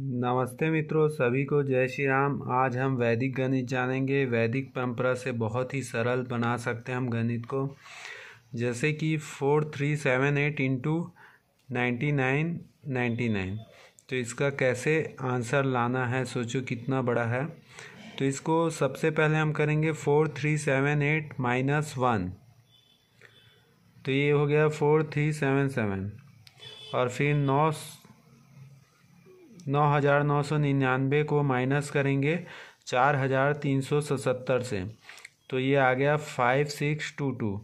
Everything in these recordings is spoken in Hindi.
नमस्ते मित्रों सभी को जय श्री राम आज हम वैदिक गणित जानेंगे वैदिक परंपरा से बहुत ही सरल बना सकते हैं हम गणित को जैसे कि four three seven eight into ninety nine ninety nine तो इसका कैसे आंसर लाना है सोचो कितना बड़ा है तो इसको सबसे पहले हम करेंगे four three seven eight minus one तो ये हो गया फोर थ्री सेवन सेवन और फिर नौ नौ हज़ार नौ सौ निन्यानवे को माइनस करेंगे चार हज़ार तीन सौ से तो ये आ गया फाइव सिक्स टू टू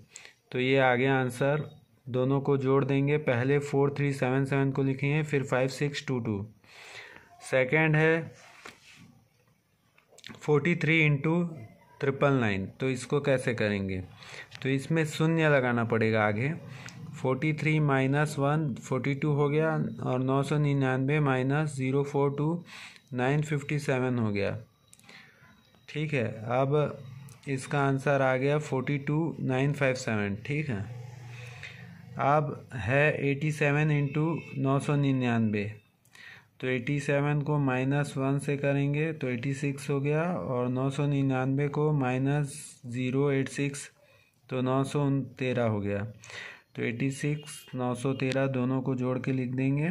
तो ये आ गया आंसर दोनों को जोड़ देंगे पहले फोर थ्री सेवन सेवन को लिखेंगे फिर five six two two second है forty three into triple nine तो इसको कैसे करेंगे तो इसमें शून्य लगाना पड़ेगा आगे forty three minus one forty two हो गया और नौ सौ निन्यानवे minus zero four two nine fifty seven हो गया ठीक है अब इसका आंसर आ गया forty two nine five seven ठीक है अब है एटी सेवन इंटू नौ सौ निन्यानवे तो एटी सेवन को माइनस वन से करेंगे तो एटी सिक्स हो गया और नौ सौ निन्यानवे को माइनस ज़ीरो एट सिक्स तो नौ सौ तेरह हो गया तो एटी सिक्स नौ सौ तेरह दोनों को जोड़ के लिख देंगे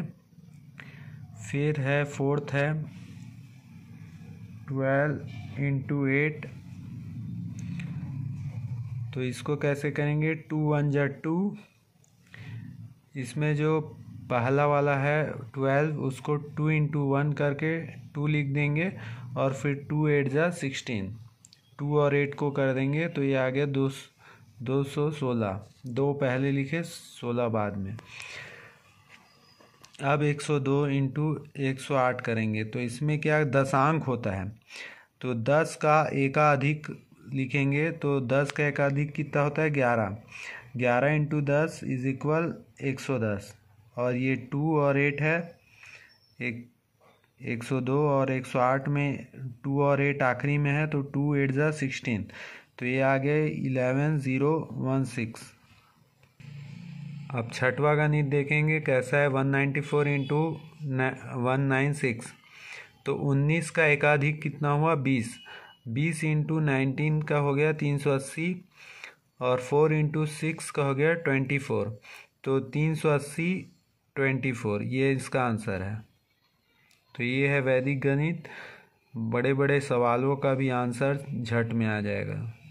फिर है फोर्थ है ट्वेल्व इंटू एट तो इसको कैसे करेंगे टू वन जा टू इसमें जो पहला वाला है ट्वेल्व उसको टू इंटू वन करके टू लिख देंगे और फिर टू एट जा सिक्सटीन टू और एट को कर देंगे तो ये आ गया दो दो सौ सोलह दो पहले लिखे सोलह बाद में अब एक सौ दो इंटू एक सौ आठ करेंगे तो इसमें क्या दशांक होता है तो दस का एकाधिक लिखेंगे तो दस का एकाधिक कितना होता है ग्यारह ग्यारह इंटू दस इज इक्वल एक सौ दस और ये टू और एट है एक एक सौ दो और एक सौ आठ में टू और एट आखिरी में है तो टू एट ज़ा सिक्सटीन तो ये आ गया इलेवन ज़ीरो वन सिक्स अब छठवा गणित देखेंगे कैसा है one ninety four into one nine six तो उन्नीस का एकाधिक कितना हुआ बीस बीस इंटू नाइनटीन का हो गया तीन सौ अस्सी और फोर इंटू सिक्स का हो गया ट्वेंटी फोर तो तीन सौ अस्सी ट्वेंटी फोर ये इसका आंसर है तो ये है वैदिक गणित बड़े बड़े सवालों का भी आंसर झट में आ जाएगा